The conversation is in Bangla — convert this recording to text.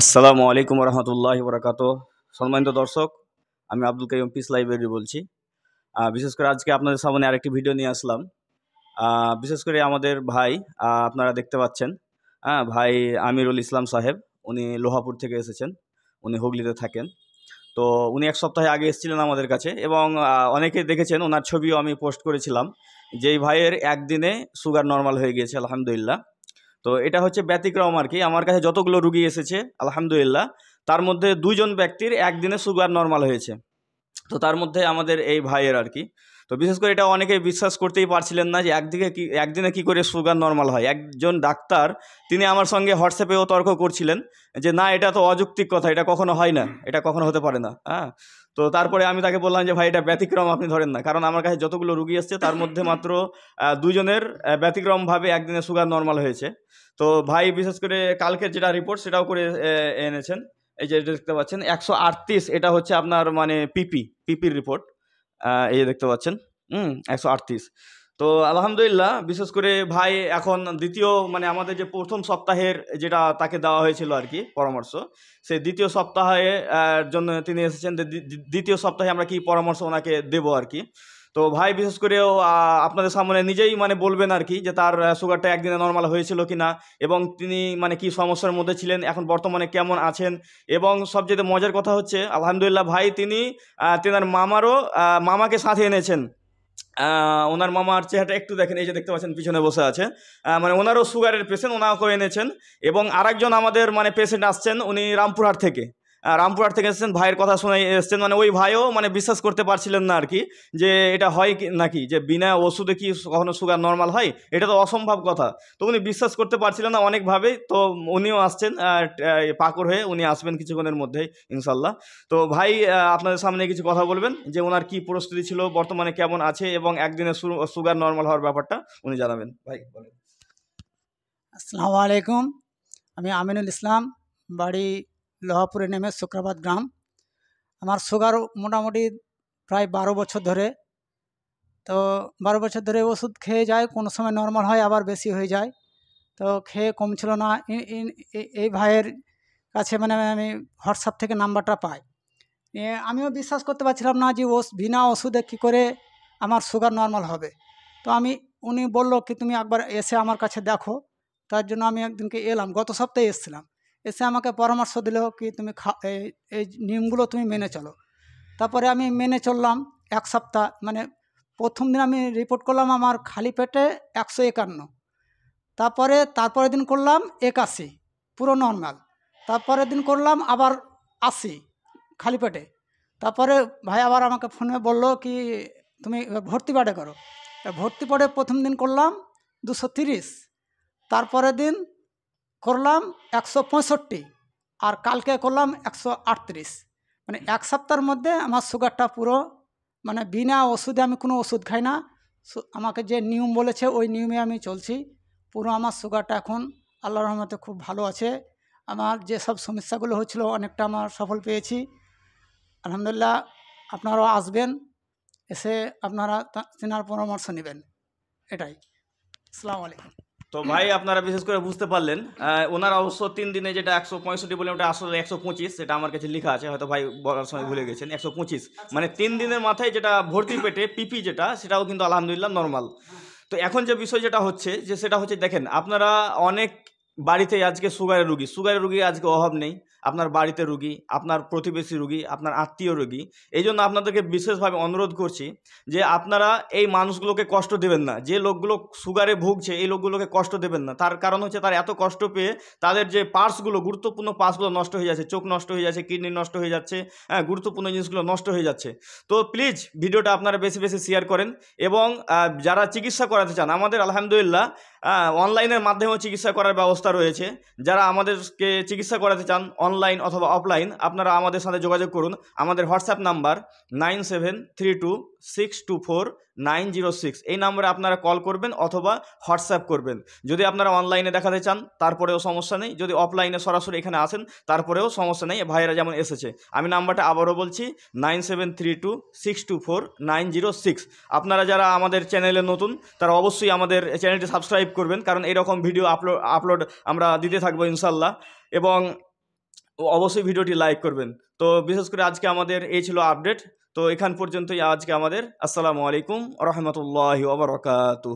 আসসালামু আলাইকুম রহমতুল্লাহ বরাকাত সম্মানিত দর্শক আমি আব্দুল কাইম পিস লাইব্রেরি বলছি বিশেষ করে আজকে আপনাদের সামনে আরেকটি ভিডিও নিয়ে আসলাম বিশেষ করে আমাদের ভাই আপনারা দেখতে পাচ্ছেন হ্যাঁ ভাই আমিরুল ইসলাম সাহেব উনি লোহাপুর থেকে এসেছেন উনি হুগলিতে থাকেন তো উনি এক সপ্তাহে আগে এসেছিলেন আমাদের কাছে এবং অনেকে দেখেছেন ওনার ছবিও আমি পোস্ট করেছিলাম যেই ভাইয়ের একদিনে সুগার নর্মাল হয়ে গিয়েছে আলহামদুলিল্লাহ তো এটা হচ্ছে ব্যতিক্রম আর কি আমার কাছে যতগুলো রুগী এসেছে আলহামদুলিল্লাহ তার মধ্যে দুইজন ব্যক্তির একদিনে সুগার নর্মাল হয়েছে তো তার মধ্যে আমাদের এই ভাইয়ের আর কি তো বিশেষ করে এটা অনেকে বিশ্বাস করতেই পারছিলেন না যে একদিকে কি একদিনে কি করে সুগার নর্মাল হয় একজন ডাক্তার তিনি আমার সঙ্গে হোয়াটসঅ্যাপেও তর্ক করছিলেন যে না এটা তো অযৌক্তিক কথা এটা কখনো হয় না এটা কখনো হতে পারে না হ্যাঁ তো তারপরে আমি তাকে বললাম যে ভাই এটা ব্যতিক্রম আপনি ধরেন না কারণ আমার কাছে যতগুলো রুগী এসছে তার মধ্যে মাত্র দুজনের ব্যতিক্রমভাবে একদিনে সুগার নর্মাল হয়েছে তো ভাই বিশেষ করে কালকের যেটা রিপোর্ট সেটাও করে এনেছেন এই যে দেখতে পাচ্ছেন একশো এটা হচ্ছে আপনার মানে পিপি পিপির রিপোর্ট এই দেখতে পাচ্ছেন হুম একশো তো আলহামদুলিল্লাহ বিশেষ করে ভাই এখন দ্বিতীয় মানে আমাদের যে প্রথম সপ্তাহের যেটা তাকে দেওয়া হয়েছিল আর কি পরামর্শ সেই দ্বিতীয় সপ্তাহে জন্য তিনি এসেছেন দ্বিতীয় সপ্তাহে আমরা কি পরামর্শ ওনাকে দেবো আর কি তো ভাই বিশেষ করেও আপনাদের সামনে নিজেই মানে বলবেন আর কি যে তার সুগারটা একদিনে নর্মাল হয়েছিল কি না এবং তিনি মানে কি সমস্যার মধ্যে ছিলেন এখন বর্তমানে কেমন আছেন এবং সবচেয়ে মজার কথা হচ্ছে আলহামদুলিল্লাহ ভাই তিনি তেনার মামারও মামাকে সাথে এনেছেন ওনার মামার চেহারাটা একটু দেখেন এই যে দেখতে পাচ্ছেন পিছনে বসে আছে মানে ওনারও সুগারের পেশেন্ট ওনাকে এনেছেন এবং আরেকজন আমাদের মানে পেশেন্ট আসছেন উনি রামপুরহাট থেকে রামপুরহাট থেকে এসেছেন ভাইয়ের কথা শুনে এসছেন মানে ওই ভাইও মানে বিশ্বাস করতে পারছিলেন না আর কি যে এটা হয় কি নাকি যে বিনা ওষুধে কি কখনো সুগার নর্মাল হয় এটা তো অসম্ভব কথা তো উনি বিশ্বাস করতে পারছিলেন না অনেকভাবেই তো উনিও আসছেন পাকড় হয়ে উনি আসবেন কিছুক্ষণের মধ্যেই ইনশাল্লাহ তো ভাই আপনাদের সামনে কিছু কথা বলবেন যে ওনার কি পরিস্থিতি ছিল বর্তমানে কেমন আছে এবং একদিনে সুগার নর্মাল হওয়ার ব্যাপারটা উনি জানাবেন ভাই বলেন আসসালামু আলাইকুম আমি আমিনুল ইসলাম বাড়ি লোহাপুরে নেমে শুক্রাবাদ গ্রাম আমার সুগার মোটামুটি প্রায় বারো বছর ধরে তো বারো বছর ধরে ওষুধ খেয়ে যায় কোনো সময় নর্মাল হয় আবার বেশি হয়ে যায় তো খেয়ে কমছিল না এই ভাইয়ের কাছে মানে আমি হোয়াটসঅ্যাপ থেকে নাম্বারটা পাই আমিও বিশ্বাস করতে পারছিলাম না যে ও বিনা ওষুধে কী করে আমার সুগার নর্মাল হবে তো আমি উনি বলল কি তুমি একবার এসে আমার কাছে দেখো তার জন্য আমি একদিনকে এলাম গত সপ্তাহে এসেছিলাম এসে আমাকে পরামর্শ দিল কি তুমি এই নিয়মগুলো তুমি মেনে চলো তারপরে আমি মেনে চললাম এক সপ্তাহ মানে প্রথম দিন আমি রিপোর্ট করলাম আমার খালি পেটে একশো একান্ন তারপরে তারপরের দিন করলাম একাশি পুরো নর্মাল তারপরের দিন করলাম আবার আশি খালি পেটে তারপরে ভাই আবার আমাকে ফোনে বলল কি তুমি ভর্তি পাঠে করো ভর্তি পাঠে প্রথম দিন করলাম দুশো তিরিশ তারপরের দিন করলাম একশো পঁয়ষট্টি আর কালকে করলাম একশো আটত্রিশ মানে এক সপ্তাহের মধ্যে আমার সুগারটা পুরো মানে বিনা ওষুধে আমি কোনো ওষুধ খাই না আমাকে যে নিয়ম বলেছে ওই নিয়মে আমি চলছি পুরো আমার সুগারটা এখন আল্লাহ রহমতে খুব ভালো আছে আমার যেসব সমস্যাগুলো হয়েছিল অনেকটা আমার সফল পেয়েছি আলহামদুলিল্লাহ আপনারাও আসবেন এসে আপনারা তেনার পরামর্শ নেবেন এটাই আসসালামু আলাইকুম তো ভাই আপনারা বিশেষ করে বুঝতে পারলেন ওনার অবশ্য তিন দিনে যেটা একশো পঁয়ষট্টি বললেন ওটা আসলে একশো পঁচিশ সেটা আমার কাছে লেখা আছে হয়তো ভাই বলার সময় ভুলে গেছেন একশো পঁচিশ মানে তিন দিনের মাথায় যেটা ভর্তি পেটে পিপি যেটা সেটাও কিন্তু আলহামদুলিল্লাহ নর্মাল তো এখন যে বিষয় যেটা হচ্ছে যে সেটা হচ্ছে দেখেন আপনারা অনেক বাড়িতে আজকে সুগারের রুগী সুগারের রুগী আজকে অভাব নেই আপনার বাড়িতে রুগী আপনার প্রতিবেশী রুগী আপনার আত্মীয় রুগী এই জন্য আপনাদেরকে বিশেষভাবে অনুরোধ করছি যে আপনারা এই মানুষগুলোকে কষ্ট দেবেন না যে লোকগুলো সুগারে ভুগছে এই লোকগুলোকে কষ্ট দেবেন না তার কারণ হচ্ছে তার এত কষ্ট পেয়ে তাদের যে পার্টসগুলো গুরুত্বপূর্ণ পার্টসগুলো নষ্ট হয়ে যাচ্ছে চোখ নষ্ট হয়ে যাচ্ছে কিডনি নষ্ট হয়ে যাচ্ছে হ্যাঁ গুরুত্বপূর্ণ জিনিসগুলো নষ্ট হয়ে যাচ্ছে তো প্লিজ ভিডিওটা আপনারা বেশি বেশি শেয়ার করেন এবং যারা চিকিৎসা করাতে চান আমাদের আলহামদুলিল্লাহ অনলাইনের মাধ্যমেও চিকিৎসা করার ব্যবস্থা ব্যবস্থা রয়েছে যারা আমাদেরকে চিকিৎসা করাতে চান অনলাইন অথবা অফলাইন আপনারা আমাদের সাথে যোগাযোগ করুন আমাদের WhatsApp number nine seven three two six two four nine zero six এই নাম্বারে আপনারা কল করবেন অথবা হোয়াটসঅ্যাপ করবেন যদি আপনারা অনলাইনে দেখাতে চান তারপরেও সমস্যা নেই যদি অফলাইনে সরাসরি এখানে আসেন তারপরেও সমস্যা নেই ভাইয়েরা যেমন এসেছে আমি নাম্বারটা আবারও বলছি nine seven three two six two four nine zero six আপনারা যারা আমাদের চ্যানেলে নতুন তারা অবশ্যই আমাদের চ্যানেলটি সাবস্ক্রাইব করবেন কারণ এরকম ভিডিও আপলোড আপলোড আমরা দিতে থাকবো ইনশাল্লাহ এবং অবশ্যই ভিডিওটি লাইক করবেন তো বিশেষ করে আজকে আমাদের এই ছিল আপডেট তো এখান পর্যন্তই আজকে আমাদের আসসালামু আলাইকুম রহমতুল্লাহ ওবরাকাতু